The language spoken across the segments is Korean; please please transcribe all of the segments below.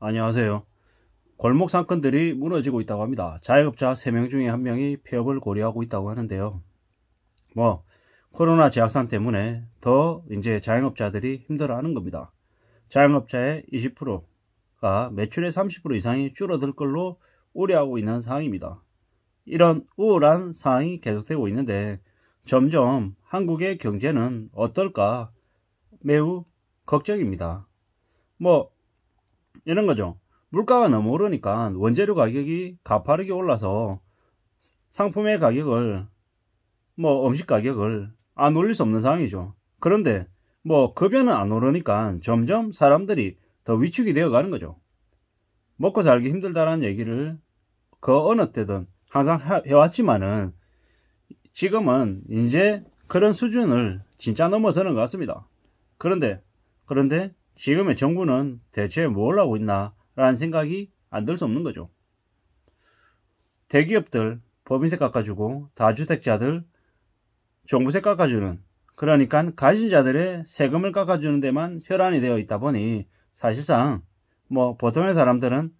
안녕하세요. 골목 상권들이 무너지고 있다고 합니다. 자영업자 3명 중에 1명이 폐업을 고려하고 있다고 하는데요. 뭐 코로나 재확산 때문에 더 이제 자영업자들이 힘들어하는 겁니다. 자영업자의 20%가 매출의 30% 이상이 줄어들 걸로 우려하고 있는 상황입니다. 이런 우울한 상황이 계속되고 있는데 점점 한국의 경제는 어떨까 매우 걱정입니다. 뭐 이런 거죠. 물가가 너무 오르니까 원재료 가격이 가파르게 올라서 상품의 가격을 뭐 음식 가격을 안 올릴 수 없는 상황이죠. 그런데 뭐 급여는 안 오르니까 점점 사람들이 더 위축이 되어 가는 거죠. 먹고 살기 힘들다는 얘기를 그 어느 때든 항상 해왔지만은 지금은 이제 그런 수준을 진짜 넘어서는 것 같습니다. 그런데 그런데 지금의 정부는 대체 뭘 하고 있나 라는 생각이 안 들 수 없는 거죠. 대기업들 법인세 깎아주고 다주택자들 종부세 깎아주는 그러니까 가진 자들의 세금을 깎아주는 데만 혈안이 되어 있다 보니 사실상 뭐 보통의 사람들은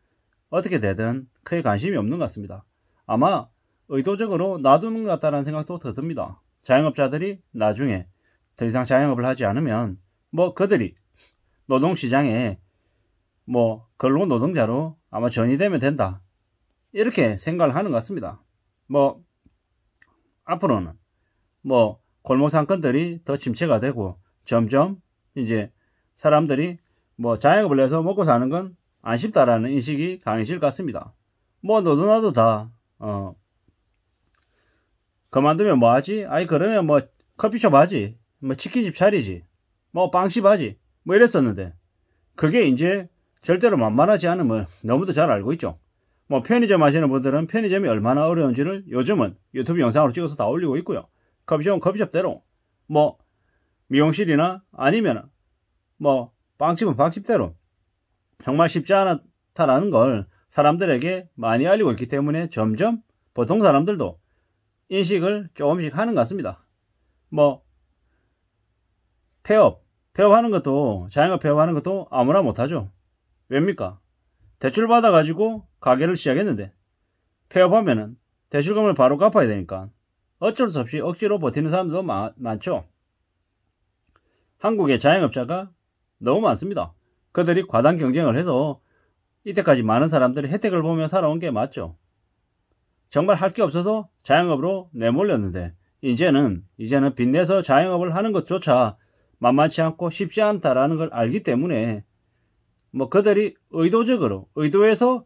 어떻게 되든 크게 관심이 없는 것 같습니다. 아마 의도적으로 놔두는 것 같다는 생각도 더 듭니다. 자영업자들이 나중에 더 이상 자영업을 하지 않으면 뭐 그들이 노동시장에 뭐 근로 노동자로 아마 전이되면 된다. 이렇게 생각을 하는 것 같습니다. 뭐 앞으로는 뭐 골목 상권들이 더 침체가 되고 점점 이제 사람들이 뭐 자영업을 해서 먹고 사는 건안 쉽다라는 인식이 강해질 것 같습니다. 뭐 너도나도 다 어, 그만두면 뭐하지? 아니 그러면 뭐 커피숍 하지 뭐 치킨집 차리지 뭐 빵집 하지 뭐 이랬었는데 그게 이제 절대로 만만하지 않음을 뭐 너무도 잘 알고 있죠. 뭐 편의점 하시는 분들은 편의점이 얼마나 어려운지를 요즘은 유튜브 영상으로 찍어서 다 올리고 있고요. 커피숍은 커피숍대로 뭐 미용실이나 아니면 뭐 빵집은 빵집대로 정말 쉽지 않다라는 걸 사람들에게 많이 알리고 있기 때문에 점점 보통 사람들도 인식을 조금씩 하는 것 같습니다. 뭐 폐업, 배워하는 것도 자영업 배워하는 것도 아무나 못하죠. 왜입니까? 대출 받아가지고 가게를 시작했는데 폐업하면은 대출금을 바로 갚아야 되니까 어쩔 수 없이 억지로 버티는 사람도 마, 많죠. 한국의 자영업자가 너무 많습니다. 그들이 과당 경쟁을 해서 이때까지 많은 사람들이 혜택을 보며 살아온 게 맞죠. 정말 할 게 없어서 자영업으로 내몰렸는데 이제는 이제는 빚내서 자영업을 하는 것조차 만만치 않고 쉽지 않다라는 걸 알기 때문에 뭐 그들이 의도적으로 의도해서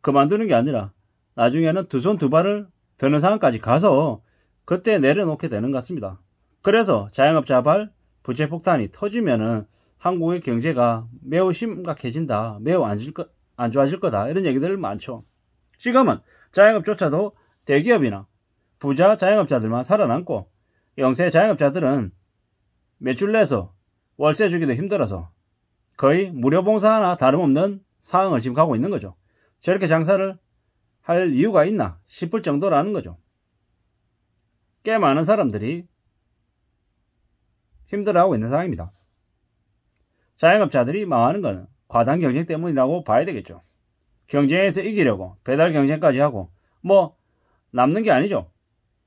그만두는 게 아니라 나중에는 두 손 두 발을 드는 상황까지 가서 그때 내려놓게 되는 것 같습니다. 그래서 자영업자 발 부채폭탄이 터지면은 한국의 경제가 매우 심각해진다, 매우 안, 안 좋아질 거다 이런 얘기들 많죠. 지금은 자영업조차도 대기업이나 부자 자영업자들만 살아남고 영세 자영업자들은 매출 내서 월세 주기도 힘들어서 거의 무료 봉사 하나 다름없는 상황을 지금 가고 있는 거죠. 저렇게 장사를 할 이유가 있나 싶을 정도라는 거죠. 꽤 많은 사람들이 힘들어하고 있는 상황입니다. 자영업자들이 망하는 건 과당 경쟁 때문이라고 봐야 되겠죠. 경쟁에서 이기려고 배달 경쟁까지 하고 뭐 남는 게 아니죠.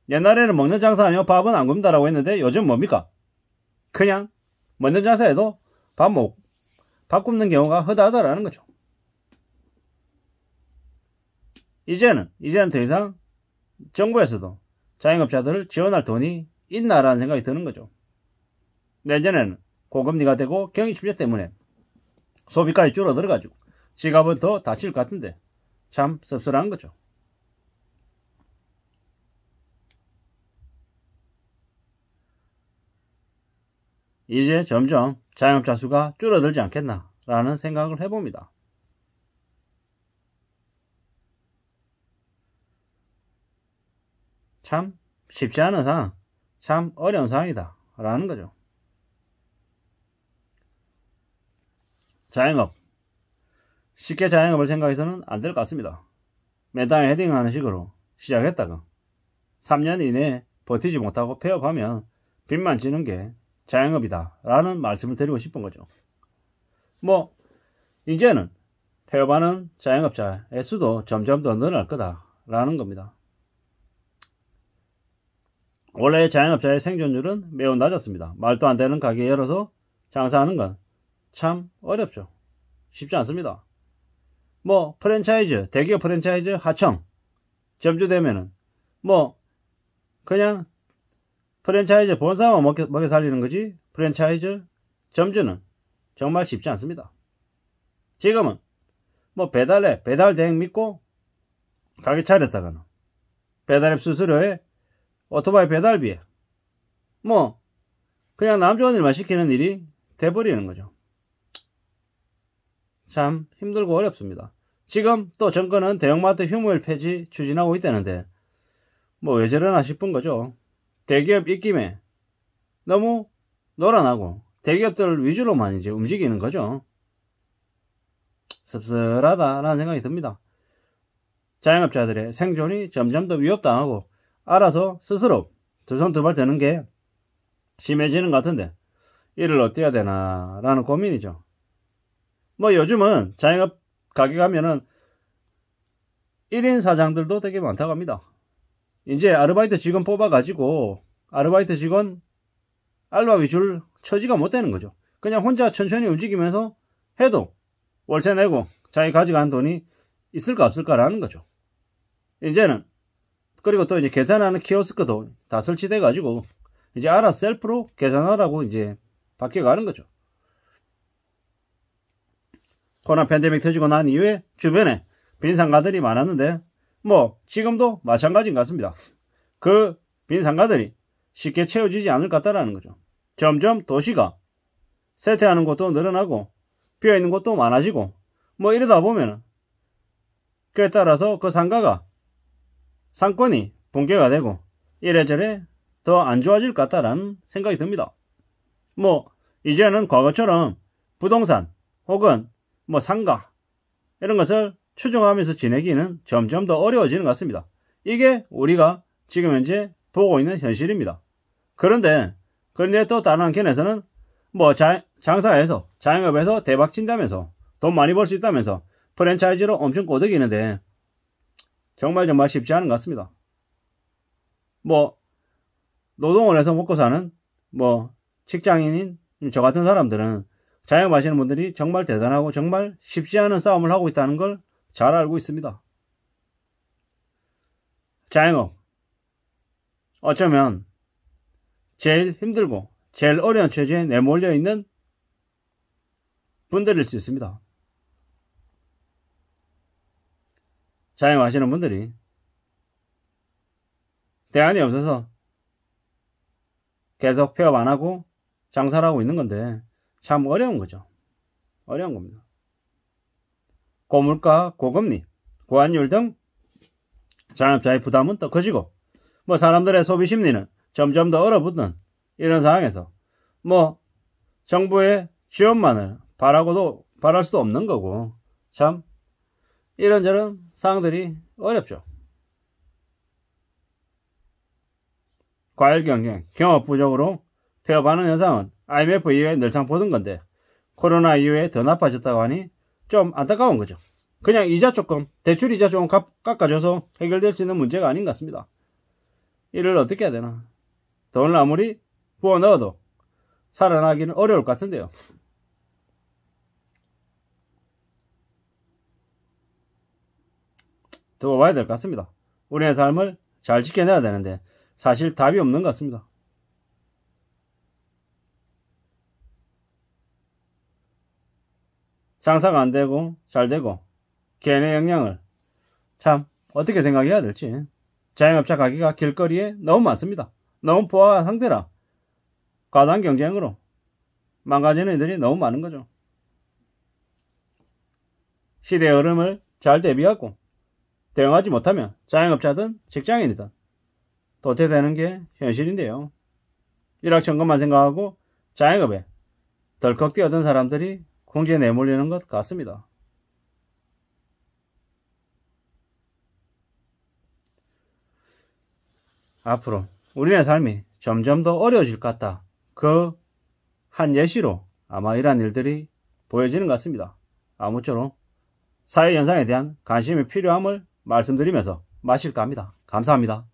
옛날에는 먹는 장사하며 밥은 안 굶다라고 했는데 요즘 뭡니까? 그냥 먼저 자세에도 밥 먹, 바꾸는 경우가 허다하다라는 거죠. 이제는, 이제는 더 이상 정부에서도 자영업자들을 지원할 돈이 있나라는 생각이 드는 거죠. 내년에는 고금리가 되고 경기 침체 때문에 소비까지 줄어들어가지고 지갑은 더 다칠 것 같은데 참 씁쓸한 거죠. 이제 점점 자영업자 수가 줄어들지 않겠나 라는 생각을 해봅니다. 참 쉽지 않은 상황, 참 어려운 상황이다 라는 거죠. 자영업 쉽게 자영업을 생각해서는 안 될 것 같습니다. 매에 헤딩하는 식으로 시작했다가 3년 이내에 버티지 못하고 폐업하면 빚만 지는 게 자영업이다 라는 말씀을 드리고 싶은 거죠 뭐 이제는 폐업하는 자영업자의 수도 점점 더 늘어날 거다 라는 겁니다 원래 자영업자의 생존율은 매우 낮았습니다 말도 안 되는 가게 열어서 장사하는 건 참 어렵죠 쉽지 않습니다 뭐 프랜차이즈 대기업 프랜차이즈 하청 점주되면은 뭐 그냥 프랜차이즈 본사만 먹여, 먹여 살리는 거지 프랜차이즈 점주는 정말 쉽지 않습니다. 지금은 뭐배달해 배달 대행 믿고 가게 차렸다가는 배달앱 수수료에 오토바이 배달비에 뭐 그냥 남 좋은 일만 시키는 일이 돼버리는 거죠. 참 힘들고 어렵습니다. 지금 또 정권은 대형마트 휴무일 폐지 추진하고 있다는데 뭐 왜 저러나 싶은 거죠. 대기업 입김에 너무 놀아나고 대기업들 위주로만 이제 움직이는 거죠. 씁쓸하다라는 생각이 듭니다. 자영업자들의 생존이 점점 더 위협당하고 알아서 스스로 두 손 두발되는게 심해지는 것 같은데 이를 어떻게 해야 되나 라는 고민이죠. 뭐 요즘은 자영업 가게 가면은 1인 사장들도 되게 많다고 합니다. 이제 아르바이트 직원 뽑아가지고 아르바이트 직원 알바 위줄 처지가 못 되는 거죠. 그냥 혼자 천천히 움직이면서 해도 월세 내고 자기 가져간 돈이 있을까 없을까라는 거죠. 이제는 그리고 또 이제 계산하는 키오스크도 다 설치돼 가지고 이제 알아 셀프로 계산하라고 이제 바뀌어 가는 거죠. 코로나 팬데믹 터지고 난 이후에 주변에 빈상가들이 많았는데 뭐 지금도 마찬가지인 것 같습니다. 그 빈 상가들이 쉽게 채워지지 않을 것 같다라는 거죠. 점점 도시가 세퇴하는 곳도 늘어나고 비어있는 곳도 많아지고 뭐 이러다 보면 그에 따라서 그 상가가 상권이 붕괴가 되고 이래저래 더 안 좋아질 것 같다라는 생각이 듭니다. 뭐 이제는 과거처럼 부동산 혹은 뭐 상가 이런 것을 추정하면서 지내기는 점점 더 어려워지는 것 같습니다. 이게 우리가 지금 현재 보고 있는 현실입니다. 그런데 그런데 또 다른 한켠에서는 뭐 자, 장사해서 자영업에서 대박 친다면서 돈 많이 벌 수 있다면서 프랜차이즈로 엄청 꼬드기는데 정말 정말 쉽지 않은 것 같습니다. 뭐 노동원에서 먹고 사는 뭐 직장인인 저 같은 사람들은 자영업 하시는 분들이 정말 대단하고 정말 쉽지 않은 싸움을 하고 있다는 걸잘 알고 있습니다. 자영업. 어쩌면 제일 힘들고 제일 어려운 체제에 내몰려 있는 분들일 수 있습니다. 자영업 하시는 분들이 대안이 없어서 계속 폐업 안 하고 장사를 하고 있는 건데 참 어려운 거죠. 어려운 겁니다. 고물가, 고금리, 고환율 등 자영업자의 부담은 더 커지고 뭐 사람들의 소비 심리는 점점 더 얼어붙는 이런 상황에서 뭐 정부의 지원만을 바라고도 바랄 수도 없는 거고 참 이런저런 상황들이 어렵죠. 과일 경쟁, 경업 부족으로 폐업하는 현상은 IMF 이후에 늘상 보던 건데 코로나 이후에 더 나빠졌다고 하니 좀 안타까운 거죠. 그냥 이자 조금, 대출 이자 조금 깎아줘서 해결될 수 있는 문제가 아닌 것 같습니다. 이를 어떻게 해야 되나? 돈을 아무리 부어 넣어도 살아나기는 어려울 것 같은데요. 두고 봐야 될 것 같습니다. 우리의 삶을 잘 지켜내야 되는데 사실 답이 없는 것 같습니다. 장사가 안 되고 잘 되고 걔네 의 역량을 참 어떻게 생각해야 될지 자영업자 가기가 길거리에 너무 많습니다. 너무 부하 상대라 과도한 경쟁으로 망가지는 이들이 너무 많은 거죠. 시대의 흐름을 잘 대비하고 대응하지 못하면 자영업자든 직장인이든 도태되는 게 현실인데요. 일확천금만 생각하고 자영업에 덜컥 뛰어든 사람들이 공지에 내몰리는 것 같습니다. 앞으로 우리의 삶이 점점 더 어려워질 것 같다. 그 한 예시로 아마 이러한 일들이 보여지는 것 같습니다. 아무쪼록 사회 현상에 대한 관심이 필요함을 말씀드리면서 마실까 합니다. 감사합니다.